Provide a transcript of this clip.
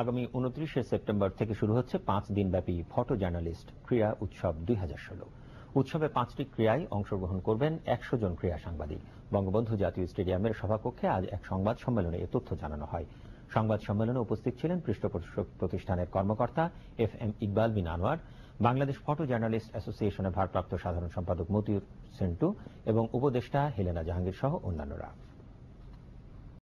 আগামী উনত্রিশে সেপ্টেম্বর থেকে শুরু হচ্ছে পাঁচ দিনব্যাপী ফটো জার্নালিস্ট ক্রীড়া উৎসব দুই উৎসবে পাঁচটি ক্রীড়ায় অংশগ্রহণ করবেন একশো জন ক্রীড়া সাংবাদিক বঙ্গবন্ধু জাতীয় স্টেডিয়ামের সভাকক্ষে আজ এক সংবাদ সম্মেলনে এ তথ্য জানানো হয় সংবাদ সম্মেলনে উপস্থিত ছিলেন পৃষ্ঠপোষক প্রতিষ্ঠানের কর্মকর্তা F M Iqbal bin Anwar Bangladesh photo journalist অ্যাসোসিয়েশনের ভারপ্রাপ্ত সাধারণ সম্পাদক মতিউর সেন্টু এবং উপদেষ্টা হেলেনা জাহাঙ্গীর সহ অন্যান্যরা